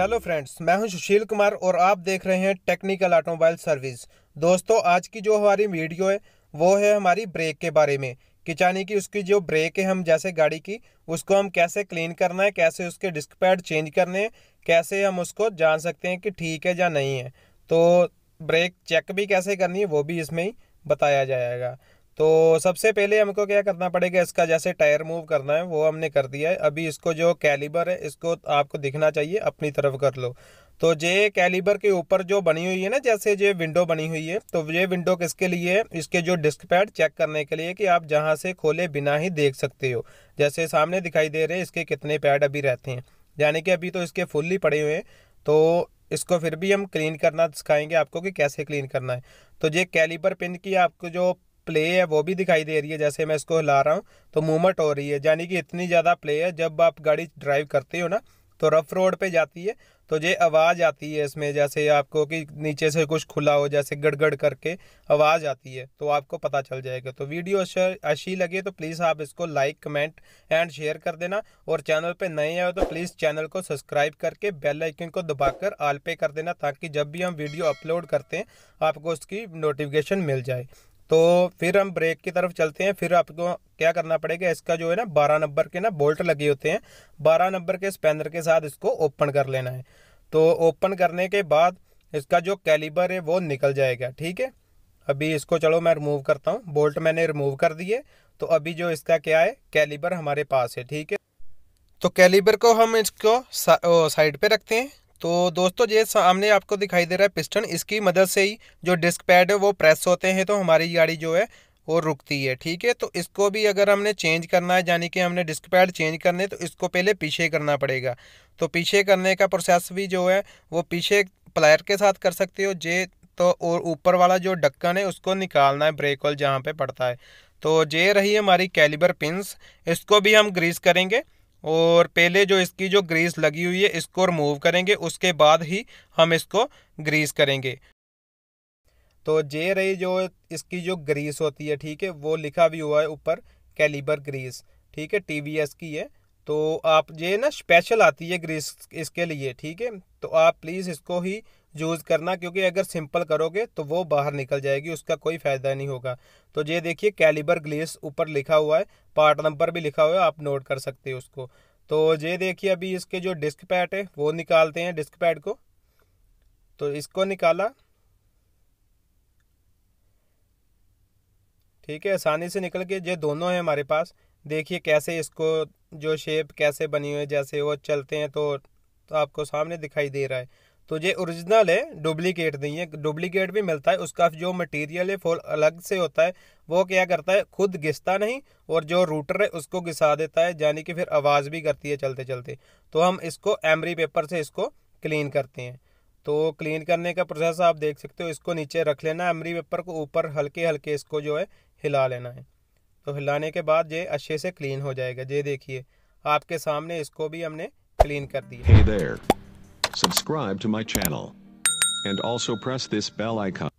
Hello friends मैं हूं सुशील कुमार और आप देख रहे हैं टेक्निकल ऑटोमोबाइल सर्विस दोस्तों आज की जो हमारी वीडियो है वो है हमारी ब्रेक के बारे में कि यानी कि उसकी जो ब्रेक है हम जैसे गाड़ी की उसको हम कैसे क्लीन करना है कैसे उसके डिस्क पैड चेंज करने हैं कैसे हम उसको जान सकते हैं कि ठीक है या नहीं है तो ब्रेक चेक भी कैसे करनी है वो भी इसमें ही बताया जाएगा तो सबसे पहले हमको क्या करना पड़ेगा इसका जैसे टायर मूव करना है वो हमने कर दिया है अभी इसको जो कैलिबर है इसको आपको दिखना चाहिए अपनी तरफ कर लो तो ये कैलिबर के ऊपर जो बनी हुई है ना जैसे ये विंडो बनी हुई है तो ये विंडो किसके लिए है इसके जो डिस्क पैड चेक करने के लिए कि आप जहाँ से खोले बिना ही देख सकते हो जैसे सामने दिखाई दे रहे हैं इसके कितने पैड अभी रहते हैं यानी कि अभी तो इसके फुल्ली पड़े हुए हैं तो इसको फिर भी हम क्लीन करना सिखाएंगे आपको कि कैसे क्लीन करना है तो ये कैलिबर पिन की आपको जो प्ले है वो भी दिखाई दे रही है जैसे मैं इसको हिला रहा हूँ तो मूवमेंट हो रही है यानी कि इतनी ज़्यादा प्ले है जब आप गाड़ी ड्राइव करते हो ना तो रफ रोड पे जाती है तो ये आवाज़ आती है इसमें जैसे आपको कि नीचे से कुछ खुला हो जैसे गड़गड़ करके आवाज़ आती है तो आपको पता चल जाएगा तो वीडियो अच्छा, अच्छी लगे तो प्लीज़ आप इसको लाइक कमेंट एंड शेयर कर देना और चैनल पे नए आए तो प्लीज़ चैनल को सब्सक्राइब करके बेल आइकन को दबाकर आल पे कर देना ताकि जब भी हम वीडियो अपलोड करते हैं आपको उसकी नोटिफिकेशन मिल जाए तो फिर हम ब्रेक की तरफ चलते हैं फिर आपको क्या करना पड़ेगा इसका जो है ना बारह नंबर के ना बोल्ट लगे होते हैं बारह नंबर के स्पेनर के साथ इसको ओपन कर लेना है तो ओपन करने के बाद इसका जो कैलिबर है वो निकल जाएगा ठीक है अभी इसको चलो मैं रिमूव करता हूँ बोल्ट मैंने रिमूव कर दिए तो अभी जो इसका क्या है कैलिबर हमारे पास है ठीक है तो कैलिबर को हम इसको सा, ओ, साइड पे रखते हैं तो दोस्तों ये सामने आपको दिखाई दे रहा है पिस्टन इसकी मदद से ही जो डिस्क पैड है वो प्रेस होते हैं तो हमारी गाड़ी जो है वो रुकती है ठीक है तो इसको भी अगर हमने चेंज करना है यानी कि हमने डिस्क पैड चेंज करने तो इसको पहले पीछे करना पड़ेगा तो पीछे करने का प्रोसेस भी जो है वो पीछे प्लायर के साथ कर सकते हो जे तो और ऊपर वाला जो ढक्कन है उसको निकालना है ब्रेक ऑल जहाँ पे पड़ता है तो ये रही हमारी कैलिबर पिंस इसको भी हम ग्रीस करेंगे और पहले जो इसकी जो ग्रीस लगी हुई है इसको रिमूव करेंगे उसके बाद ही हम इसको ग्रीस करेंगे तो जे रही जो इसकी जो ग्रीस होती है ठीक है वो लिखा भी हुआ है ऊपर कैलिबर ग्रीस ठीक है टी की है तो आप ये ना स्पेशल आती है ग्रीस इसके लिए ठीक है तो आप प्लीज़ इसको ही यूज़ करना क्योंकि अगर सिंपल करोगे तो वो बाहर निकल जाएगी उसका कोई फ़ायदा नहीं होगा तो ये देखिए कैलिबर ग्लेस ऊपर लिखा हुआ है पार्ट नंबर भी लिखा हुआ है आप नोट कर सकते हो उसको तो ये देखिए अभी इसके जो डिस्क पैड है वो निकालते हैं डिस्क पैड को तो इसको निकाला ठीक है आसानी से निकल के ये दोनों हैं हमारे पास देखिए कैसे इसको जो शेप कैसे बनी हुई है जैसे वो चलते हैं तो, तो आपको सामने दिखाई दे रहा है तो ये ओरिजिनल है डुप्लीकेट नहीं है डुप्लीकेट भी मिलता है उसका जो मटेरियल है फुल अलग से होता है वो क्या करता है खुद घिसता नहीं और जो रूटर है उसको घिसा देता है यानी कि फिर आवाज़ भी करती है चलते चलते तो हम इसको एमरी पेपर से इसको क्लीन करते हैं तो क्लीन करने का प्रोसेस आप देख सकते हो इसको नीचे रख लेना एमरी पेपर को ऊपर हल्के हल्के इसको जो है हिला लेना है तो हिलाने के बाद ये अच्छे से क्लीन हो जाएगा ये देखिए आपके सामने इसको भी हमने क्लीन कर दिया hey subscribe to my channel, and also press this bell icon.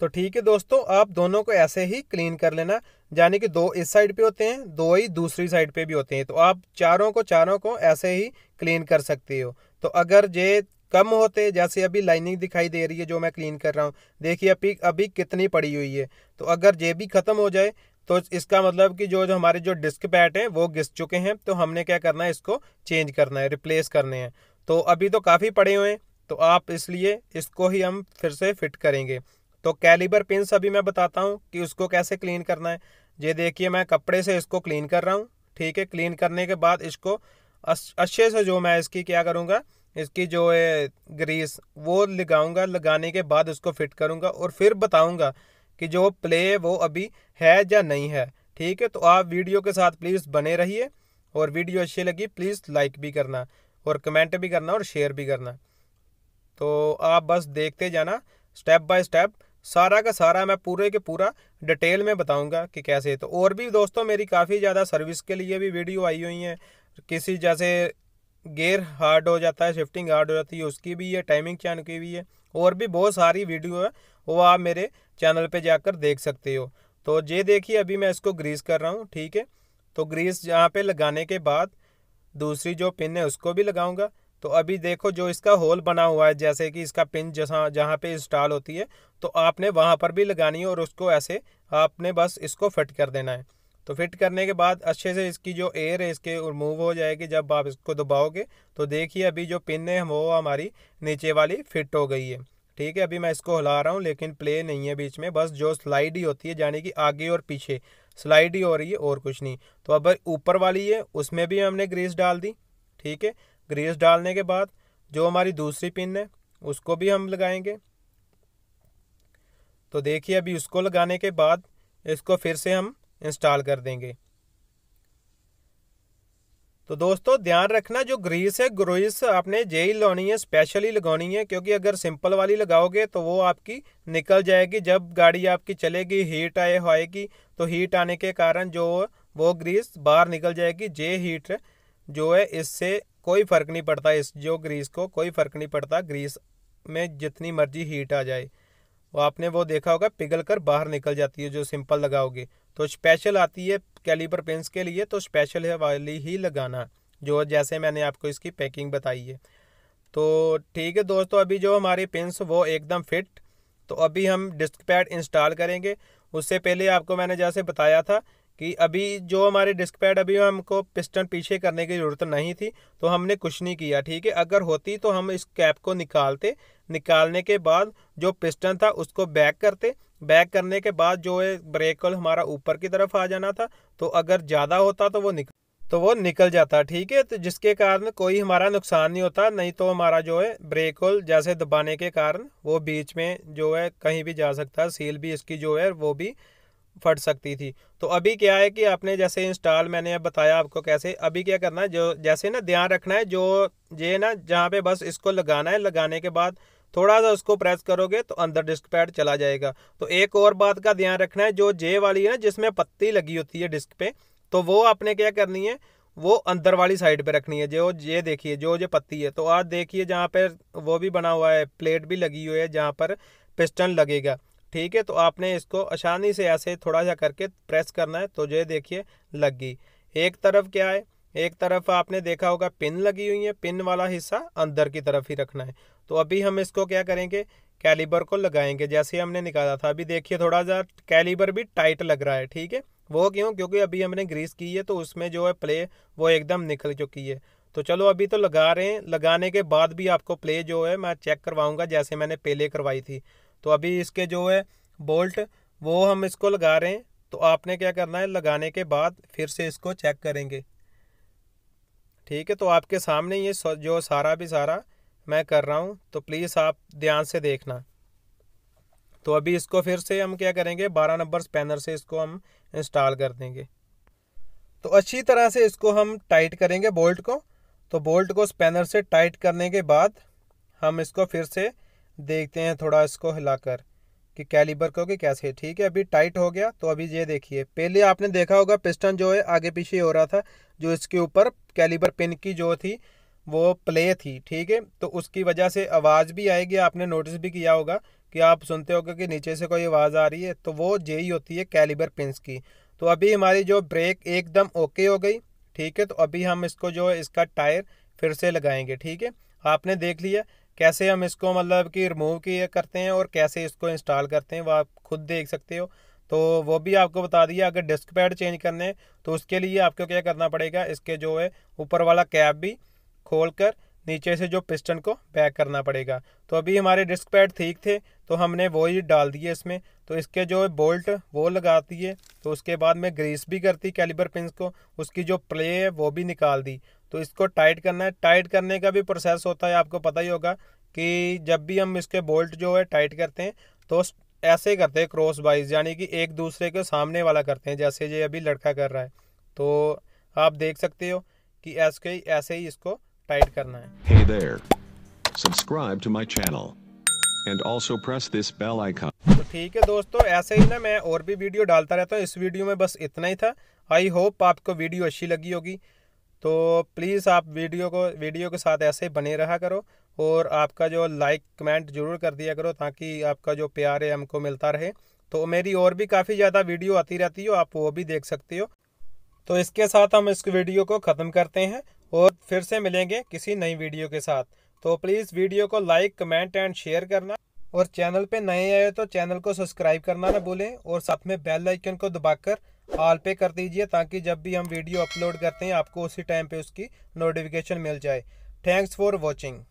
तो ठीक है दोस्तों आप दोनों को ऐसे ही क्लीन कर लेना यानी कि दो इस साइड पे होते हैं दो ही दूसरी साइड पे भी होते हैं तो आप चारों को चारों को ऐसे ही क्लीन कर सकते हो तो अगर ये कम होते जैसे अभी लाइनिंग दिखाई दे रही है जो मैं क्लीन कर रहा हूँ देखिए अभी अभी कितनी पड़ी हुई है तो अगर ये भी ख़त्म हो जाए तो इसका मतलब कि जो जो हमारे जो डिस्क पैट है वो घिस चुके हैं तो हमने क्या करना है इसको चेंज करना है रिप्लेस करने हैं तो अभी तो काफ़ी पड़े हुए हैं तो आप इसलिए इसको ही हम फिर से फिट करेंगे तो कैलिबर पिन अभी मैं बताता हूँ कि उसको कैसे क्लीन करना है ये देखिए मैं कपड़े से इसको क्लीन कर रहा हूँ ठीक है क्लीन करने के बाद इसको अच्छे से जो मैं इसकी क्या करूँगा इसकी जो है ग्रीस वो लगाऊंगा लगाने के बाद उसको फिट करूँगा और फिर बताऊँगा कि जो प्ले वो अभी है या नहीं है ठीक है तो आप वीडियो के साथ प्लीज़ बने रहिए और वीडियो अच्छी लगी प्लीज़ लाइक भी करना और कमेंट भी करना और शेयर भी करना तो आप बस देखते जाना स्टेप बाय स्टेप सारा का सारा मैं पूरे के पूरा डिटेल में बताऊंगा कि कैसे तो और भी दोस्तों मेरी काफ़ी ज़्यादा सर्विस के लिए भी वीडियो आई हुई हैं किसी जैसे गेयर हार्ड हो जाता है शिफ्टिंग हार्ड हो जाती है उसकी भी है टाइमिंग चैन की भी है और भी बहुत सारी वीडियो है वो आप मेरे चैनल पे जाकर देख सकते हो तो ये देखिए अभी मैं इसको ग्रीस कर रहा हूँ ठीक है तो ग्रीस यहाँ पे लगाने के बाद दूसरी जो पिन है उसको भी लगाऊंगा तो अभी देखो जो इसका होल बना हुआ है जैसे कि इसका पिन जहाँ जहाँ पे इंस्टॉल होती है तो आपने वहाँ पर भी लगानी है और उसको ऐसे आपने बस इसको फिट कर देना है तो फिट करने के बाद अच्छे से इसकी जो एयर है इसके रिमूव हो जाएगी जब आप इसको दबाओगे तो देखिए अभी जो पिन है वो हमारी नीचे वाली फिट हो गई है ठीक है अभी मैं इसको हिला रहा हूँ लेकिन प्ले नहीं है बीच में बस जो स्लाइड ही होती है यानी कि आगे और पीछे स्लाइड ही हो रही है और कुछ नहीं तो अब ऊपर वाली है उसमें भी हमने ग्रीस डाल दी ठीक है ग्रीस डालने के बाद जो हमारी दूसरी पिन है उसको भी हम लगाएंगे तो देखिए अभी उसको लगाने के बाद इसको फिर से हम इंस्टॉल कर देंगे तो दोस्तों ध्यान रखना जो ग्रीस है ग्रोइस आपने जेई लगानी है स्पेशली लगानी है क्योंकि अगर सिंपल वाली लगाओगे तो वो आपकी निकल जाएगी जब गाड़ी आपकी चलेगी हीट आए होएगी तो हीट आने के कारण जो वो ग्रीस बाहर निकल जाएगी जे हीट जो है इससे कोई फ़र्क नहीं पड़ता इस जो ग्रीस को कोई फ़र्क नहीं पड़ता ग्रीस में जितनी मर्जी हीट आ जाए वो आपने वो देखा होगा पिघल कर बाहर निकल जाती है जो सिंपल लगाओगे तो स्पेशल आती है कैलीपर पेंस के लिए तो स्पेशल है वाली ही लगाना जो जैसे मैंने आपको इसकी पैकिंग बताई है तो ठीक है दोस्तों अभी जो हमारे पेंस वो एकदम फिट तो अभी हम डिस्क पैड इंस्टॉल करेंगे उससे पहले आपको मैंने जैसे बताया था कि अभी जो हमारे डिस्क पैड अभी हमको पिस्टन पीछे करने की ज़रूरत नहीं थी तो हमने कुछ नहीं किया ठीक है अगर होती तो हम इस कैप को निकालते निकालने के बाद जो पिस्टन था उसको बैक करते बैक करने के बाद जो है ब्रेक कॉल हमारा ऊपर की तरफ आ जाना था तो अगर ज़्यादा होता तो वो निकल तो वो निकल जाता ठीक है तो जिसके कारण कोई हमारा नुकसान नहीं होता नहीं तो हमारा जो है ब्रेक होल जैसे दबाने के कारण वो बीच में जो है कहीं भी जा सकता है सील भी इसकी जो है वो भी फट सकती थी तो अभी क्या है कि आपने जैसे इंस्टॉल मैंने अब बताया आपको कैसे अभी क्या करना है जो जैसे ना ध्यान रखना है जो ये ना जहाँ पे बस इसको लगाना है लगाने के बाद थोड़ा सा उसको प्रेस करोगे तो अंदर डिस्क पैड चला जाएगा तो एक और बात का ध्यान रखना है जो जे वाली है ना जिसमें पत्ती लगी होती है डिस्क पे तो वो आपने क्या करनी है वो अंदर वाली साइड पे रखनी है जो ये देखिए जो जो पत्ती है तो आज देखिए जहाँ पर वो भी बना हुआ है प्लेट भी लगी हुई है जहाँ पर पिस्टन लगेगा ठीक है तो आपने इसको आसानी से ऐसे थोड़ा सा करके प्रेस करना है तो ये देखिए लग गई एक तरफ क्या है एक तरफ आपने देखा होगा पिन लगी हुई है पिन वाला हिस्सा अंदर की तरफ ही रखना है तो अभी हम इसको क्या करेंगे कैलिबर को लगाएंगे जैसे हमने निकाला था अभी देखिए थोड़ा सा कैलिबर भी टाइट लग रहा है ठीक है वो क्यों क्योंकि अभी हमने ग्रीस की है तो उसमें जो है प्ले वो एकदम निकल चुकी है तो चलो अभी तो लगा रहे हैं लगाने के बाद भी आपको प्ले जो है मैं चेक करवाऊंगा जैसे मैंने पहले करवाई थी तो अभी इसके जो है बोल्ट वो हम इसको लगा रहे हैं तो आपने क्या करना है लगाने के बाद फिर से इसको चेक करेंगे ठीक है तो आपके सामने ये जो सारा भी सारा मैं कर रहा हूँ तो प्लीज़ आप ध्यान से देखना तो अभी इसको फिर से हम क्या करेंगे बारह नंबर स्पैनर से इसको हम इंस्टॉल कर देंगे तो अच्छी तरह से इसको हम टाइट करेंगे बोल्ट को तो बोल्ट को स्पैनर से टाइट करने के बाद हम इसको फिर से देखते हैं थोड़ा इसको हिलाकर कि कैलिबर को कि कैसे ठीक है अभी टाइट हो गया तो अभी ये देखिए पहले आपने देखा होगा पिस्टन जो है आगे पीछे हो रहा था जो इसके ऊपर कैलिबर पिन की जो थी वो प्ले थी ठीक है तो उसकी वजह से आवाज़ भी आएगी आपने नोटिस भी किया होगा कि आप सुनते हो कि नीचे से कोई आवाज़ आ रही है तो वो जे ही होती है कैलिबर पिंस की तो अभी हमारी जो ब्रेक एकदम ओके हो गई ठीक है तो अभी हम इसको जो है इसका टायर फिर से लगाएंगे ठीक है आपने देख लिया कैसे हम इसको मतलब कि रिमूव किया करते हैं और कैसे इसको इंस्टॉल करते हैं वो आप खुद देख सकते हो तो वो भी आपको बता दिया अगर डिस्क पैड चेंज करने हैं तो उसके लिए आपको क्या करना पड़ेगा इसके जो है ऊपर वाला कैप भी खोल कर नीचे से जो पिस्टन को बैक करना पड़ेगा तो अभी हमारे डिस्क पैड ठीक थे तो हमने वो ही डाल दिए इसमें तो इसके जो है बोल्ट वो लगा दिए तो उसके बाद मैं ग्रीस भी करती कैलिबर पिंस को उसकी जो प्ले है वो भी निकाल दी तो इसको टाइट करना है टाइट करने का भी प्रोसेस होता है आपको पता ही होगा कि जब भी हम इसके बोल्ट जो है टाइट करते हैं तो ऐसे करते हैं क्रॉस वाइज यानी कि एक दूसरे के सामने वाला करते हैं जैसे ये अभी लड़का कर रहा है तो आप देख सकते हो कि ऐसे ऐसे ही इसको टाइट करना है hey there. Subscribe to my channel. And also press this bell icon. तो ठीक है दोस्तों ऐसे ही ना मैं और भी वीडियो डालता रहता हूँ इस वीडियो में बस इतना ही था आई होप आपको वीडियो अच्छी लगी होगी तो प्लीज़ आप वीडियो को वीडियो के साथ ऐसे बने रहा करो और आपका जो लाइक कमेंट जरूर कर दिया करो ताकि आपका जो प्यार है हमको मिलता रहे तो मेरी और भी काफ़ी ज़्यादा वीडियो आती रहती हो आप वो भी देख सकते हो तो इसके साथ हम इस वीडियो को ख़त्म करते हैं और फिर से मिलेंगे किसी नई वीडियो के साथ तो प्लीज़ वीडियो को लाइक कमेंट एंड शेयर करना और चैनल पे नए आए तो चैनल को सब्सक्राइब करना ना भूलें और साथ में बेल आइकन को दबाकर ऑल पे कर दीजिए ताकि जब भी हम वीडियो अपलोड करते हैं आपको उसी टाइम पे उसकी नोटिफिकेशन मिल जाए थैंक्स फॉर वॉचिंग